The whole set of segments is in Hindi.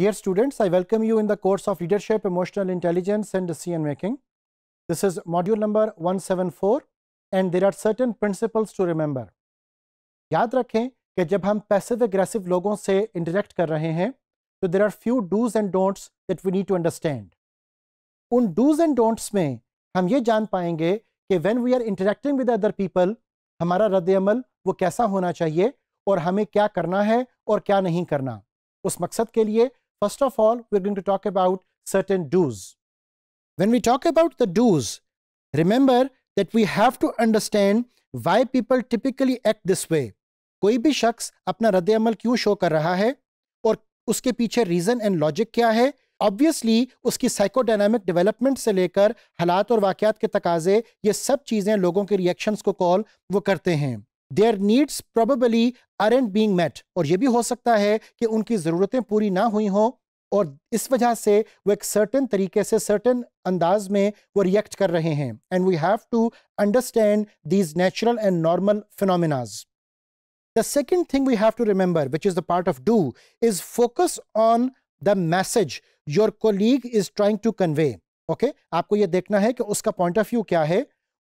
Dear students, I welcome you in the course of Leadership, Emotional Intelligence and Decision Making. This is module number 174 and there are certain principles to remember. याद रखें कि जब हम पैसिव एग्रेसिव लोगों से इंटरेक्ट कर रहे हैं तो there are few dos and don'ts that we need to understand उन डूज एंड डोंट्स में हम ये जान पाएंगे कि when we are interacting with other people हमारा रद्द अमल वो कैसा होना चाहिए और हमें क्या करना है और क्या नहीं करना उस मकसद के लिए First of all, we're going to talk about certain do's. When we talk about the do's, remember that we have to understand why people typically act this way. कोई भी शख्स अपना रद्द अमल क्यों शो कर रहा है और उसके पीछे रीज़न एंड लॉजिक क्या है ऑब्वियसली उसकी साइकोडायनामिक डेवलपमेंट से लेकर हालात और वाक़ात के तकाजे ये सब चीज़ें लोगों के रिएक्शंस को कॉल वो करते हैं their needs probably are and being met और ये भी हो सकता है कि उनकी ज़रूरतें पूरी ना हुई हों और इस वजह से वो एक सर्टन तरीके से सर्टन अंदाज में वो रिएक्ट कर रहे हैं and we have to understand these natural and normal phenomenas the second thing we have to remember which is the part of do is focus on the message your colleague is trying to convey okay आपको ये देखना है कि उसका पॉइंट ऑफ व्यू क्या है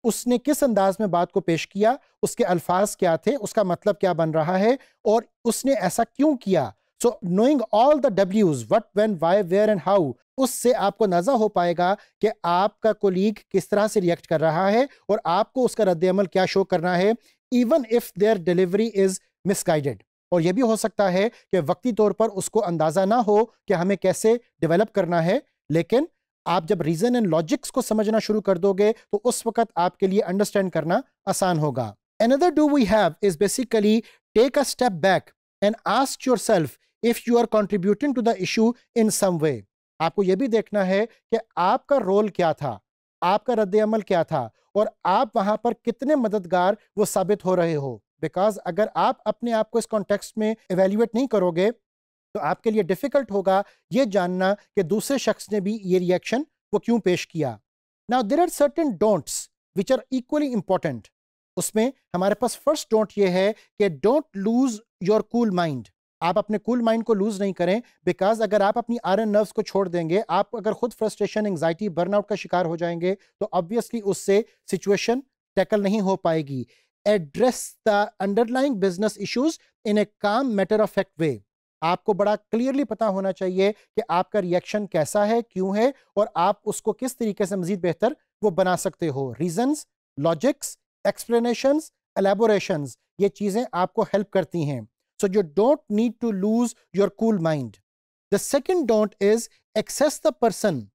उसने किस अंदाज में बात को पेश किया उसके अल्फाज क्या थे उसका मतलब क्या बन रहा है और उसने ऐसा क्यों किया सो नोइंग ऑल द डब्ल्यूज what when why where and how उससे आपको नजर हो पाएगा कि आपका कोलीग किस तरह से रिएक्ट कर रहा है और आपको उसका अमल क्या शो करना है even if their delivery is misguided और यह भी हो सकता है कि वक्ती तौर पर उसको अंदाज़ा ना हो कि हमें कैसे डेवलप करना है लेकिन आप जब रीजन एंड लॉजिक्स को समझना शुरू कर दोगे तो उस वक्त आपके लिए अंडरस्टैंड करना आसान होगा do we have is basically take a step back and ask yourself if you are contributing to the issue in some way आपको यह भी देखना है कि आपका रोल क्या था आपका रद्द अमल क्या था और आप वहां पर कितने मददगार वो साबित हो रहे हो बिकॉज अगर आप अपने आप को इस कॉन्टेक्स्ट में एवेल्यूएट नहीं करोगे तो आपके लिए डिफिकल्ट होगा ये जानना कि दूसरे शख्स ने भी ये रिएक्शन वो क्यों पेश किया now there are certain don'ts which are equally important उसमें हमारे पास फर्स्ट डोंट ये है कि don't lose your cool mind आप अपने कूल cool माइंड को लूज नहीं करें बिकॉज अगर आप अपनी आर एन नर्व्स को छोड़ देंगे आप अगर खुद फ्रस्ट्रेशन एंगजाइटी बर्नआउट का शिकार हो जाएंगे तो ऑब्वियसली उससे सिचुएशन टैकल नहीं हो पाएगी address the underlying business issues in a calm matter of fact वे आपको बड़ा क्लियरली पता होना चाहिए कि आपका रिएक्शन कैसा है क्यों है और आप उसको किस तरीके से मजीद बेहतर वो बना सकते हो रीजंस लॉजिक्स एक्सप्लेनेशन एलेबोरेशन ये चीज़ें आपको हेल्प करती हैं so you don't need to lose your cool mind the second don't is access the person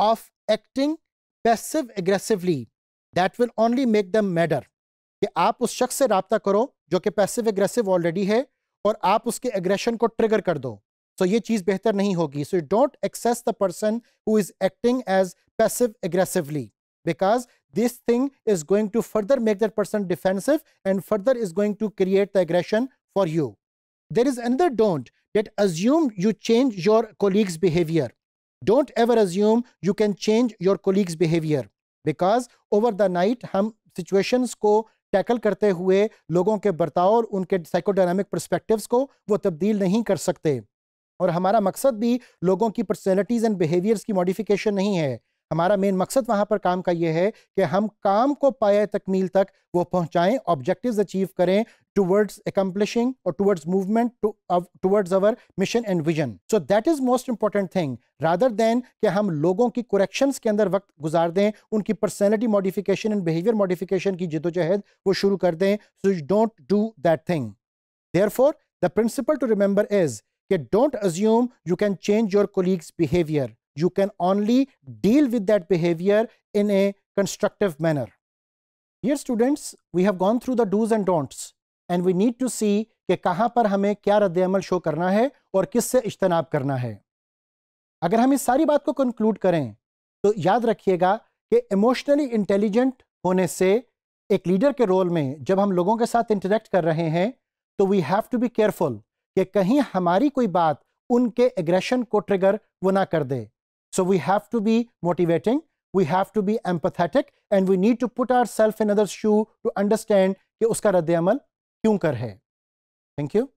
of acting passive aggressively that will only make the matter कि आप उस शख्स से रबता करो जो कि पैसिव एग्रेसिव ऑलरेडी है और आप उसके एग्रेशन को ट्रिगर कर दो तो ये चीज बेहतर नहीं होगी so don't access the person who is acting as passive aggressively because this thing is going to further make that person defensive and further is going to create the aggression for you there is another don't that assume you change your colleagues behaviour don't ever assume you can change your colleagues behaviour because over the night हम सिचुएशंस को टैकल करते हुए लोगों के बर्ताव और उनके साइकोडायनामिक परस्पेक्टिव्स को वो तब्दील नहीं कर सकते और हमारा मकसद भी लोगों की पर्सनैलिटीज़ एंड बिहेवियर्स की मॉडिफिकेशन नहीं है हमारा मेन मकसद वहां पर काम का यह है कि हम काम को पाए तकमील तक वो पहुंचाएं ऑब्जेक्टिव अचीव करें टूवर्ड्स एकम्पलिशिंग और towards movement towards our mission and vision so that is most important thing rather than कि हम लोगों की कुरेक्शन के अंदर वक्त गुजार दें उनकी personality modification and behaviour modification की जदोजहद वो शुरू कर दें so don't do that thing therefore the principle to remember is के don't assume you can change your colleagues behaviour you can only deal with that behavior in a constructive manner. Dear students, we have gone through the do's and don'ts and we need to see कि कहाँ पर हमें क्या रद्द शो करना है और किस से इज्तनाब करना है अगर हम इस सारी बात को कंक्लूड करें तो याद रखिएगा कि इमोशनली इंटेलिजेंट होने से एक लीडर के रोल में जब हम लोगों के साथ इंटरेक्ट कर रहे हैं तो we have to be careful कि कहीं हमारी कोई बात उनके एग्रेशन को ट्रिगर वो ना कर दे So we have to be motivating, we have to be empathetic and we need to put ourselves in other's shoe to understand कि उसका रद्द अमल क्यों कर है थैंक